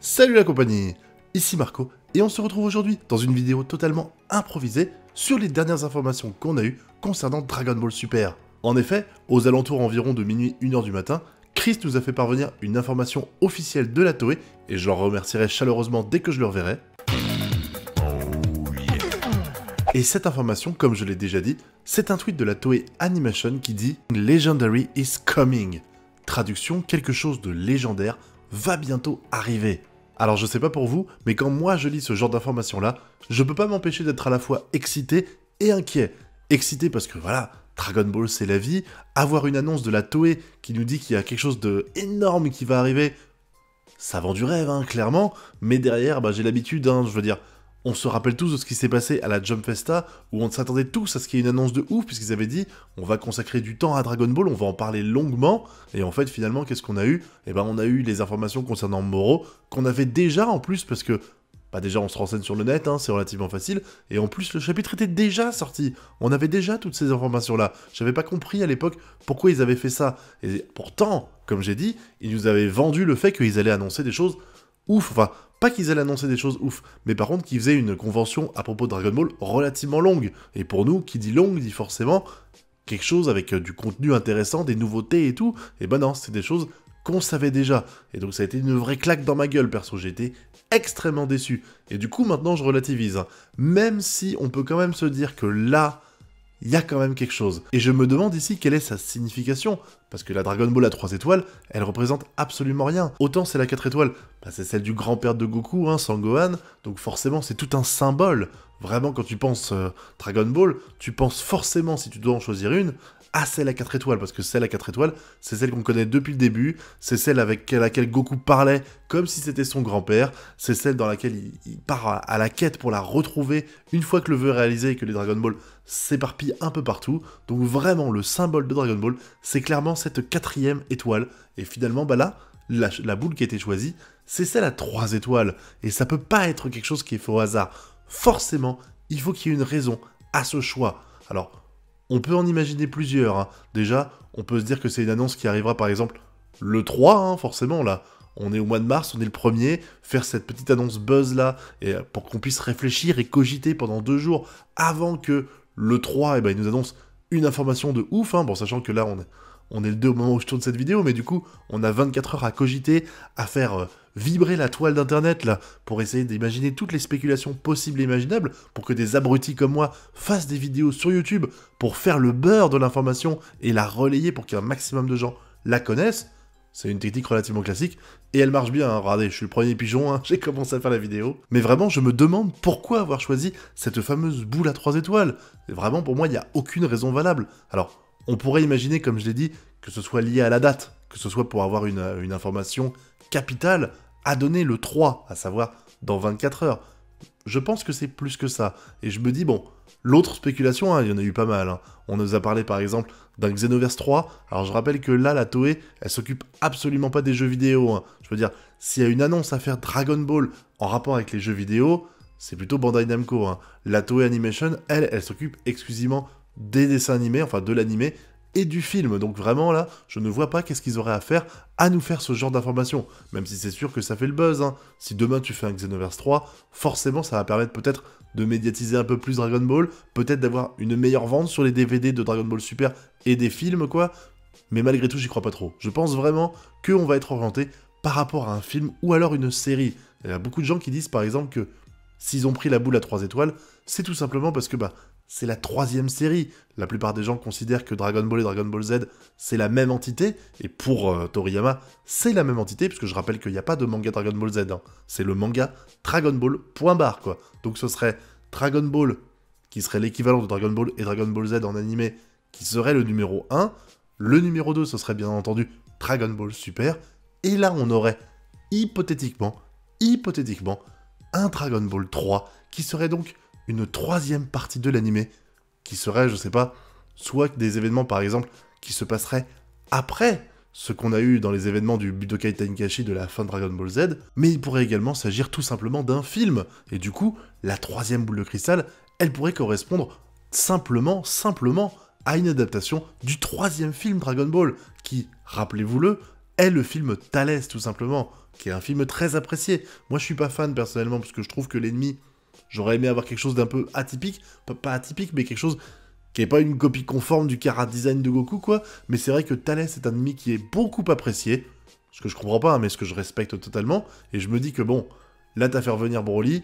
Salut la compagnie, ici Marco et on se retrouve aujourd'hui dans une vidéo totalement improvisée sur les dernières informations qu'on a eues concernant Dragon Ball Super. En effet, aux alentours environ de minuit 1h du matin, Chris nous a fait parvenir une information officielle de la Toei et je leur remercierai chaleureusement dès que je le reverrai. Et cette information, comme je l'ai déjà dit, c'est un tweet de la Toei Animation qui dit Legendary is coming. Traduction, quelque chose de légendaire va bientôt arriver. Alors je sais pas pour vous, mais quand moi je lis ce genre d'informations-là, je peux pas m'empêcher d'être à la fois excité et inquiet. Excité parce que voilà, Dragon Ball c'est la vie, avoir une annonce de la Toei qui nous dit qu'il y a quelque chose de énorme qui va arriver, ça vend du rêve, hein, clairement, mais derrière, bah, j'ai l'habitude, hein, je veux dire, on se rappelle tous de ce qui s'est passé à la Jump Festa, où on s'attendait tous à ce qu'il y ait une annonce de ouf, puisqu'ils avaient dit on va consacrer du temps à Dragon Ball, on va en parler longuement, et en fait finalement qu'est-ce qu'on a eu Eh ben on a eu les informations concernant Moro, qu'on avait déjà en plus, parce que bah déjà on se renseigne sur le net, hein, c'est relativement facile, et en plus le chapitre était déjà sorti, on avait déjà toutes ces informations-là, j'avais pas compris à l'époque pourquoi ils avaient fait ça, et pourtant, comme j'ai dit, ils nous avaient vendu le fait qu'ils allaient annoncer des choses ouf, enfin pas qu'ils allaient annoncer des choses ouf, mais par contre qu'ils faisaient une convention à propos de Dragon Ball relativement longue. Et pour nous, qui dit longue dit forcément quelque chose avec euh, du contenu intéressant, des nouveautés et tout. Et eh ben non, c'est des choses qu'on savait déjà. Et donc ça a été une vraie claque dans ma gueule, perso, J'étais extrêmement déçu. Et du coup, maintenant, je relativise. Hein. Même si on peut quand même se dire que là, il y a quand même quelque chose. Et je me demande ici quelle est sa signification, parce que la Dragon Ball à 3 étoiles, elle représente absolument rien. Autant c'est la 4 étoiles, bah, c'est celle du grand-père de Goku, hein, Sangohan, donc forcément c'est tout un symbole. Vraiment, quand tu penses euh, Dragon Ball, tu penses forcément, si tu dois en choisir une, à celle à 4 étoiles, parce que celle à 4 étoiles, c'est celle qu'on connaît depuis le début, c'est celle avec laquelle Goku parlait comme si c'était son grand-père, c'est celle dans laquelle il, il part à la quête pour la retrouver une fois que le vœu est réalisé et que les Dragon Ball s'éparpillent un peu partout. Donc vraiment, le symbole de Dragon Ball, c'est clairement cette quatrième étoile. Et finalement, bah là, la, boule qui a été choisie, c'est celle à trois étoiles. Et ça peut pas être quelque chose qui est fait au hasard. Forcément, il faut qu'il y ait une raison à ce choix. Alors, on peut en imaginer plusieurs. Hein. Déjà, on peut se dire que c'est une annonce qui arrivera par exemple le 3, hein, forcément, là. On est au mois de mars, on est le premier. Faire cette petite annonce buzz là, et euh, pour qu'on puisse réfléchir et cogiter pendant deux jours avant que le 3, et eh ben, il nous annonce une information de ouf. Hein, bon, sachant que là, on est on est le 2 au moment où je tourne cette vidéo, mais du coup, on a 24 heures à cogiter, à faire euh, vibrer la toile d'internet là, pour essayer d'imaginer toutes les spéculations possibles et imaginables, pour que des abrutis comme moi fassent des vidéos sur YouTube pour faire le beurre de l'information et la relayer pour qu'un maximum de gens la connaissent. C'est une technique relativement classique et elle marche bien. Hein. Regardez, je suis le premier pigeon, hein. j'ai commencé à faire la vidéo. Mais vraiment, je me demande pourquoi avoir choisi cette fameuse boule à trois étoiles. Et vraiment, pour moi, il n'y a aucune raison valable. Alors, on pourrait imaginer, comme je l'ai dit, que ce soit lié à la date, que ce soit pour avoir une, euh, information capitale à donner le 3, à savoir dans 24 heures. Je pense que c'est plus que ça. Et je me dis, bon, l'autre spéculation, hein, il y en a eu pas mal. Hein. On nous a parlé par exemple d'un Xenoverse 3. Alors je rappelle que là, la Toei, elle s'occupe absolument pas des jeux vidéo. Hein. Je veux dire, s'il y a une annonce à faire Dragon Ball en rapport avec les jeux vidéo, c'est plutôt Bandai Namco. La Toei Animation, elle, elle s'occupe exclusivement des dessins animés, enfin de l'animé et du film. Donc vraiment là, je ne vois pas qu'est-ce qu'ils auraient à faire à nous faire ce genre d'informations. Même si c'est sûr que ça fait le buzz. Hein. Si demain tu fais un Xenoverse 3, forcément ça va permettre peut-être de médiatiser un peu plus Dragon Ball, peut-être d'avoir une meilleure vente sur les DVD de Dragon Ball Super et des films quoi. Mais malgré tout, j'y crois pas trop. Je pense vraiment qu'on va être orienté par rapport à un film ou alors une série. Il y a beaucoup de gens qui disent par exemple que s'ils ont pris la boule à 3 étoiles, c'est tout simplement parce que bah, c'est la troisième série. La plupart des gens considèrent que Dragon Ball et Dragon Ball Z, c'est la même entité, et pour euh, Toriyama, c'est la même entité, puisque je rappelle qu'il n'y a pas de manga Dragon Ball Z, hein. c'est le manga Dragon Ball, point barre, quoi. Donc ce serait Dragon Ball, qui serait l'équivalent de Dragon Ball et Dragon Ball Z en animé, qui serait le numéro 1, le numéro 2, ce serait bien entendu Dragon Ball Super, et là on aurait, hypothétiquement, hypothétiquement, un Dragon Ball 3, qui serait donc une troisième partie de l'animé, qui serait, je sais pas, soit des événements par exemple qui se passeraient après ce qu'on a eu dans les événements du Budokai Tenkaichi de la fin de Dragon Ball Z, mais il pourrait également s'agir tout simplement d'un film, et du coup, la troisième boule de cristal, elle pourrait correspondre simplement, simplement à une adaptation du troisième film Dragon Ball, qui, rappelez-vous-le, est le film Thalès tout simplement, qui est un film très apprécié. Moi je suis pas fan personnellement parce que je trouve que l'ennemi J'aurais aimé avoir quelque chose d'un peu atypique, pas atypique, mais quelque chose qui n'est pas une copie conforme du Kara design de Goku, quoi. Mais c'est vrai que Thalès est un ennemi qui est beaucoup apprécié, ce que je comprends pas, hein, mais ce que je respecte totalement. Et je me dis que bon, là, t'as fait revenir Broly,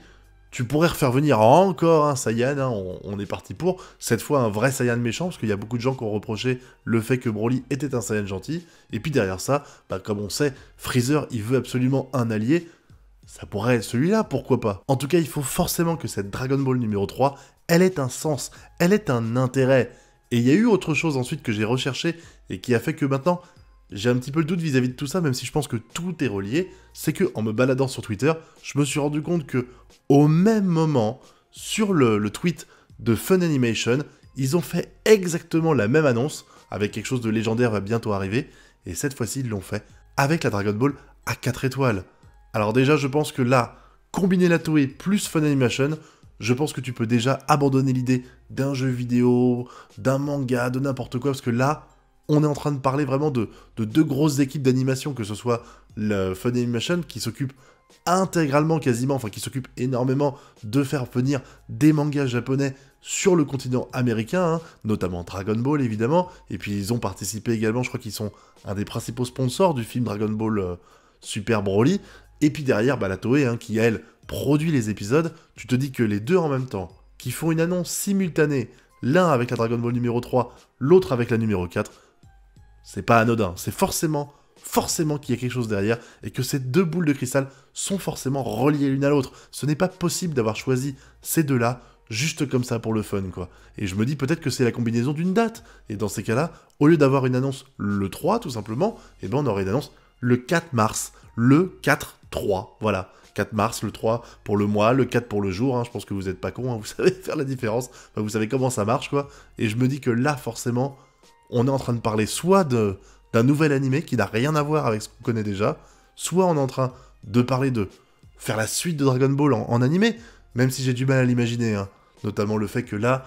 tu pourrais refaire venir encore un Saiyan, hein, on, est parti pour, cette fois un vrai Saiyan méchant, parce qu'il y a beaucoup de gens qui ont reproché le fait que Broly était un Saiyan gentil, et puis derrière ça, bah, comme on sait, Freezer, il veut absolument un allié, ça pourrait être celui-là, pourquoi pas En tout cas, il faut forcément que cette Dragon Ball numéro 3, elle ait un sens, elle ait un intérêt. Et il y a eu autre chose ensuite que j'ai recherché et qui a fait que maintenant, j'ai un petit peu le doute vis-à-vis de tout ça, même si je pense que tout est relié, c'est que en me baladant sur Twitter, je me suis rendu compte que au même moment, sur le, le tweet de Fun Animation, ils ont fait exactement la même annonce, avec quelque chose de légendaire va bientôt arriver, et cette fois-ci ils l'ont fait avec la Dragon Ball à 4 étoiles. Alors déjà, je pense que là, combiner la Toei plus Fun Animation, je pense que tu peux déjà abandonner l'idée d'un jeu vidéo, d'un manga, de n'importe quoi, parce que là, on est en train de parler vraiment de, deux grosses équipes d'animation, que ce soit le Fun Animation qui s'occupe intégralement quasiment, enfin qui s'occupe énormément de faire venir des mangas japonais sur le continent américain, hein, notamment Dragon Ball évidemment, et puis ils ont participé également, je crois qu'ils sont un des principaux sponsors du film Dragon Ball euh, Super Broly, et puis derrière, bah, la Toei, hein, qui elle produit les épisodes, tu te dis que les deux en même temps, qui font une annonce simultanée, l'un avec la Dragon Ball numéro 3, l'autre avec la numéro 4, c'est pas anodin, c'est forcément, forcément qu'il y a quelque chose derrière, et que ces deux boules de cristal sont forcément reliées l'une à l'autre. Ce n'est pas possible d'avoir choisi ces deux-là juste comme ça pour le fun, quoi. Et je me dis peut-être que c'est la combinaison d'une date, et dans ces cas-là, au lieu d'avoir une annonce le 3, tout simplement, eh ben on aurait une annonce le 4 mars, le 4 3, voilà. 4 mars, le 3 pour le mois, le 4 pour le jour, hein. je pense que vous n'êtes pas con, hein. vous savez faire la différence, vous savez comment ça marche, quoi. Et je me dis que là, forcément, on est en train de parler soit d'un nouvel animé qui n'a rien à voir avec ce qu'on connaît déjà, soit on est en train de parler de faire la suite de Dragon Ball en, animé, même si j'ai du mal à l'imaginer, hein. notamment le fait que là,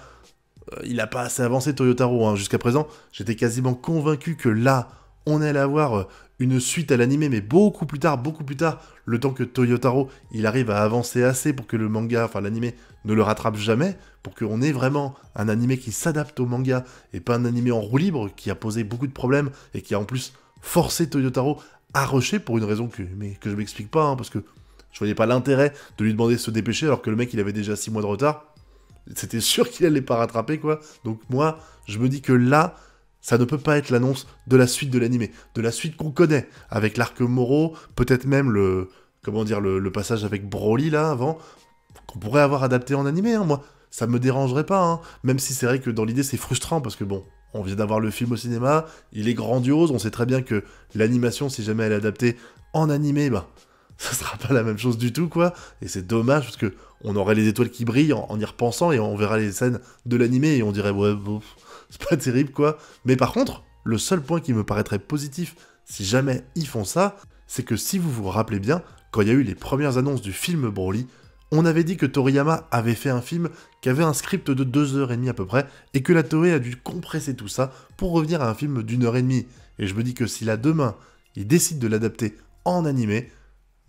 euh, il n'a pas assez avancé Toyotaro jusqu'à présent, j'étais quasiment convaincu que là, on allait avoir euh, une suite à l'animé, mais beaucoup plus tard, beaucoup plus tard, le temps que Toyotaro, il arrive à avancer assez pour que le manga, enfin l'animé, ne le rattrape jamais, pour qu'on ait vraiment un animé qui s'adapte au manga, et pas un animé en roue libre, qui a posé beaucoup de problèmes, et qui a en plus forcé Toyotaro à rusher pour une raison que, mais, que je m'explique pas, hein, parce que je voyais pas l'intérêt de lui demander de se dépêcher alors que le mec il avait déjà 6 mois de retard. C'était sûr qu'il allait pas rattraper quoi. Donc moi, je me dis que là, ça ne peut pas être l'annonce de la suite de l'animé, de la suite qu'on connaît, avec l'arc Moro, peut-être même le, comment dire, le, passage avec Broly là avant, qu'on pourrait avoir adapté en animé, hein, moi. Ça me dérangerait pas, hein. même si c'est vrai que dans l'idée c'est frustrant parce que bon, on vient d'avoir le film au cinéma, il est grandiose, on sait très bien que l'animation, si jamais elle est adaptée en animé, bah, ça sera pas la même chose du tout, quoi. Et c'est dommage parce que on aurait les étoiles qui brillent en, y repensant et on verra les scènes de l'animé et on dirait, ouais, c'est pas terrible quoi. Mais par contre, le seul point qui me paraîtrait positif si jamais ils font ça, c'est que si vous vous rappelez bien, quand il y a eu les premières annonces du film Broly, on avait dit que Toriyama avait fait un film qui avait un script de 2h30 à peu près, et que la Toei a dû compresser tout ça pour revenir à un film d'une heure et demie. Et je me dis que si là demain, ils décident de l'adapter en animé,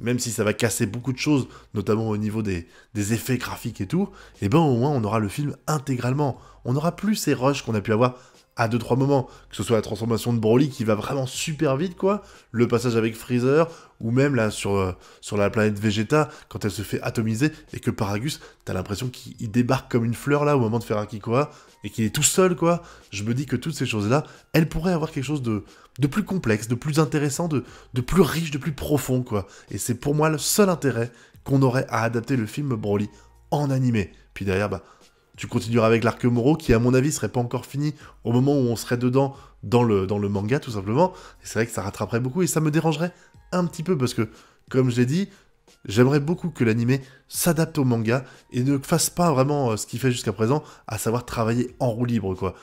même si ça va casser beaucoup de choses, notamment au niveau des, effets graphiques et tout, et eh ben au moins on aura le film intégralement. On n'aura plus ces rushs qu'on a pu avoir à deux trois moments, que ce soit la transformation de Broly qui va vraiment super vite, quoi, le passage avec Freezer, ou même là sur, euh, sur la planète Vegeta, quand elle se fait atomiser, et que Paragus, t'as l'impression qu'il débarque comme une fleur là au moment de faire un Kikoa, et qu'il est tout seul, quoi. Je me dis que toutes ces choses-là, elles pourraient avoir quelque chose de, de plus complexe, de plus intéressant, de, de plus riche, de plus profond, quoi. Et c'est pour moi le seul intérêt qu'on aurait à adapter le film Broly en animé. Puis derrière, bah, tu continueras avec l'arc Moro, qui à mon avis serait pas encore fini au moment où on serait dedans dans le, dans le manga, tout simplement. Et c'est vrai que ça rattraperait beaucoup et ça me dérangerait un petit peu parce que, comme je l'ai dit, J'aimerais beaucoup que l'anime s'adapte au manga et ne fasse pas vraiment euh, ce qu'il fait jusqu'à présent, à savoir travailler en roue libre, quoi.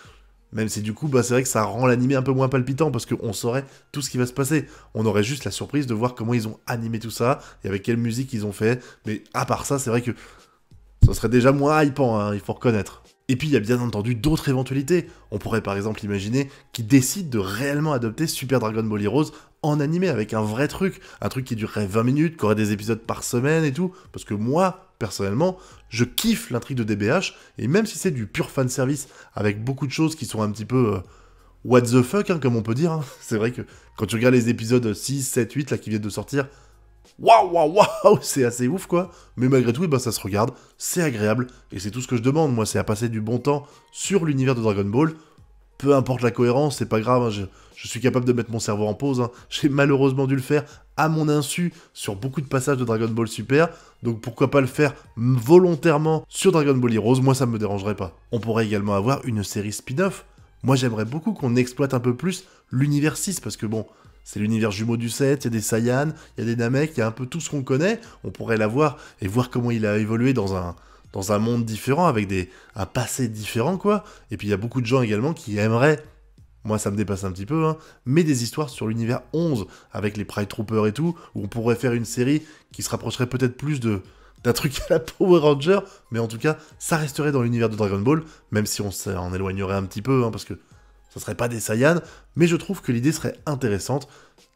Même si du coup, bah, c'est vrai que ça rend l'anime un peu moins palpitant parce qu'on saurait tout ce qui va se passer. On aurait juste la surprise de voir comment ils ont animé tout ça et avec quelle musique ils ont fait. Mais à part ça, c'est vrai que ce serait déjà moins hypant, hein, il faut reconnaître. Et puis il y a bien entendu d'autres éventualités. On pourrait par exemple imaginer qu'ils décident de réellement adopter Super Dragon Ball Heroes en animé avec un vrai truc, un truc qui durerait 20 minutes, qui aurait des épisodes par semaine et tout, parce que moi, personnellement, je kiffe l'intrigue de DBH, et même si c'est du pur fan service, avec beaucoup de choses qui sont un petit peu... Euh, what the fuck, hein, comme on peut dire, hein. c'est vrai que quand tu regardes les épisodes 6, 7, 8, là, qui viennent de sortir, waouh, waouh, waouh, c'est assez ouf quoi. Mais malgré tout, eh ben, ça se regarde, c'est agréable, et c'est tout ce que je demande. Moi, c'est à passer du bon temps sur l'univers de Dragon Ball. Peu importe la cohérence, c'est pas grave, hein, je, suis capable de mettre mon cerveau en pause. Hein. J'ai malheureusement dû le faire à mon insu sur beaucoup de passages de Dragon Ball Super, donc pourquoi pas le faire volontairement sur Dragon Ball Heroes, moi ça me dérangerait pas. On pourrait également avoir une série spin-off. Moi j'aimerais beaucoup qu'on exploite un peu plus l'univers 6, parce que bon, c'est l'univers jumeau du 7, il y a des Saiyans, il y a des Namek, il y a un peu tout ce qu'on connaît. On pourrait la voir et voir comment il a évolué dans un, dans un monde différent, avec des, un passé différent, quoi. Et puis il y a beaucoup de gens également qui aimeraient, moi ça me dépasse un petit peu, hein, mais des histoires sur l'univers 11, avec les Pride Troopers et tout, où on pourrait faire une série qui se rapprocherait peut-être plus de d'un truc à la Power Ranger, mais en tout cas, ça resterait dans l'univers de Dragon Ball, même si on s'en éloignerait un petit peu, hein, parce que ce ne serait pas des Saiyans, mais je trouve que l'idée serait intéressante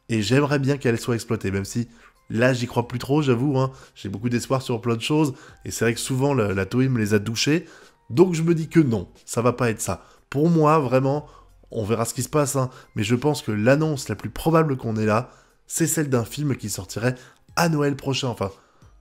et j'aimerais bien qu'elle soit exploitée, même si là j'y crois plus trop, j'avoue. Hein. J'ai beaucoup d'espoir sur plein de choses et c'est vrai que souvent la, Toei me les a douchés. Donc je me dis que non, ça va pas être ça. Pour moi, vraiment, on verra ce qui se passe, hein, mais je pense que l'annonce la plus probable qu'on ait là, c'est celle d'un film qui sortirait à Noël prochain, enfin,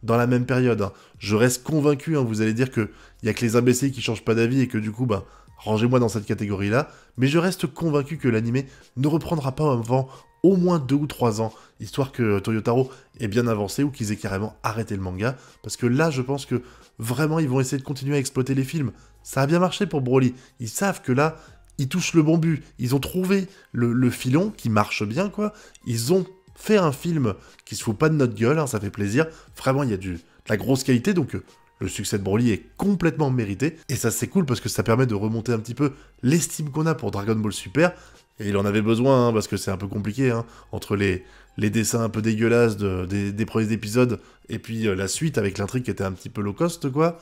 dans la même période. Hein. Je reste convaincu, vous allez dire qu'il n'y a que les imbéciles qui changent pas d'avis et que du coup, bah, Rangez-moi dans cette catégorie-là, mais je reste convaincu que l'anime ne reprendra pas avant au moins deux ou trois ans, histoire que Toyotaro ait bien avancé ou qu'ils aient carrément arrêté le manga, parce que là je pense que vraiment ils vont essayer de continuer à exploiter les films. Ça a bien marché pour Broly, ils savent que là ils touchent le bon but, ils ont trouvé le, filon qui marche bien quoi, ils ont fait un film qui se fout pas de notre gueule, hein, ça fait plaisir, vraiment il y a du, de la grosse qualité, donc euh, le succès de Broly est complètement mérité, et ça c'est cool parce que ça permet de remonter un petit peu l'estime qu'on a pour Dragon Ball Super, et il en avait besoin, hein, parce que c'est un peu compliqué, hein, entre les, les dessins un peu dégueulasses des, premiers épisodes, et puis euh, la suite avec l'intrigue qui était un petit peu low cost, quoi.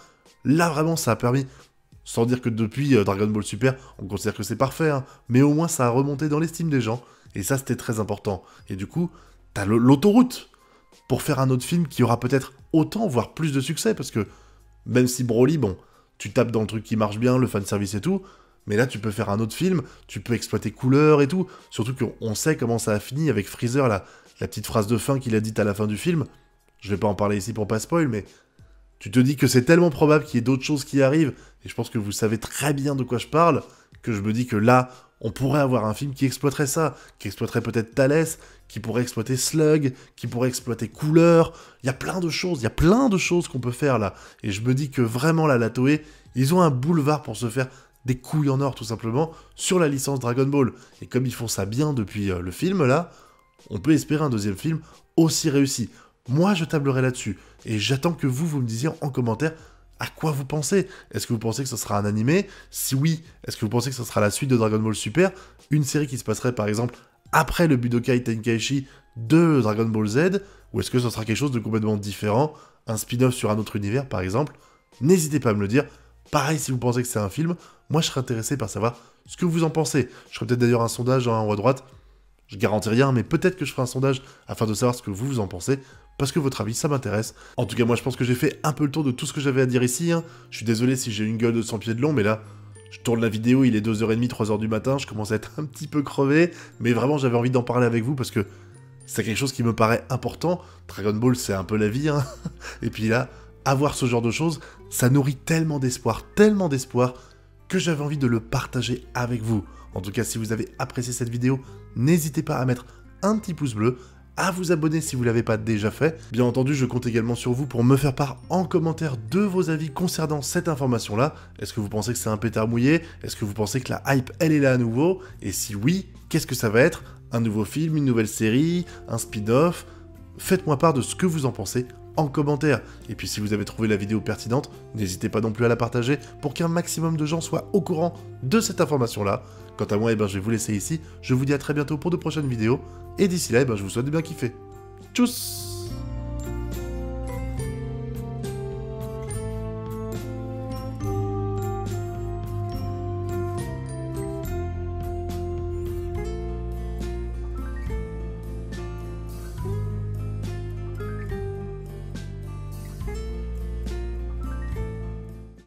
Là, vraiment, ça a permis, sans dire que depuis euh, Dragon Ball Super, on considère que c'est parfait, hein, mais au moins ça a remonté dans l'estime des gens, et ça c'était très important. Et du coup, t'as l'autoroute pour faire un autre film qui aura peut-être autant, voire plus de succès, parce que même si Broly, bon, tu tapes dans le truc qui marche bien, le fanservice et tout, mais là, tu peux faire un autre film, tu peux exploiter couleurs et tout. Surtout qu'on sait comment ça a fini avec Freezer, la, la petite phrase de fin qu'il a dite à la fin du film. Je vais pas en parler ici pour pas spoil, mais tu te dis que c'est tellement probable qu'il y ait d'autres choses qui arrivent, et je pense que vous savez très bien de quoi je parle, que je me dis que là, on pourrait avoir un film qui exploiterait ça, qui exploiterait peut-être Thalès, qui pourrait exploiter Slug, qui pourrait exploiter Couleur. Il y a plein de choses, il y a plein de choses qu'on peut faire là. Et je me dis que vraiment là, la Toei, ils ont un boulevard pour se faire des couilles en or tout simplement sur la licence Dragon Ball. Et comme ils font ça bien depuis euh, le film là, on peut espérer un deuxième film aussi réussi. Moi, je tablerai là-dessus. Et j'attends que vous, vous me disiez en commentaire à quoi vous pensez. Est-ce que vous pensez que ce sera un animé Si oui, est-ce que vous pensez que ce sera la suite de Dragon Ball Super Une série qui se passerait par exemple après le Budokai Tenkaichi de Dragon Ball Z, ou est-ce que ce sera quelque chose de complètement différent, un spin-off sur un autre univers par exemple N'hésitez pas à me le dire. Pareil si vous pensez que c'est un film, moi je serais intéressé par savoir ce que vous en pensez. Je ferai peut-être d'ailleurs un sondage en haut à droite, je garantis rien, mais peut-être que je ferai un sondage afin de savoir ce que vous vous en pensez, parce que votre avis, ça m'intéresse. En tout cas, moi, je pense que j'ai fait un peu le tour de tout ce que j'avais à dire ici. Hein. Je suis désolé si j'ai une gueule de 100 pieds de long, mais là, je tourne la vidéo, il est 2h30, 3h du matin, je commence à être un petit peu crevé, mais vraiment j'avais envie d'en parler avec vous parce que c'est quelque chose qui me paraît important. Dragon Ball, c'est un peu la vie, hein. Et puis là, avoir ce genre de choses, ça nourrit tellement d'espoir, tellement d'espoir, que j'avais envie de le partager avec vous. En tout cas, si vous avez apprécié cette vidéo, n'hésitez pas à mettre un petit pouce bleu, à vous abonner si vous ne l'avez pas déjà fait. Bien entendu, je compte également sur vous pour me faire part en commentaire de vos avis concernant cette information-là. Est-ce que vous pensez que c'est un pétard mouillé Est-ce que vous pensez que la hype, elle est là à nouveau Et si oui, qu'est-ce que ça va être Un nouveau film, une nouvelle série, un spin-off Faites-moi part de ce que vous en pensez en commentaire. Et puis si vous avez trouvé la vidéo pertinente, n'hésitez pas non plus à la partager pour qu'un maximum de gens soient au courant de cette information-là. Quant à moi, et eh ben, je vais vous laisser ici. Je vous dis à très bientôt pour de prochaines vidéos. Et d'ici là, eh ben, je vous souhaite de bien kiffer. Tchuss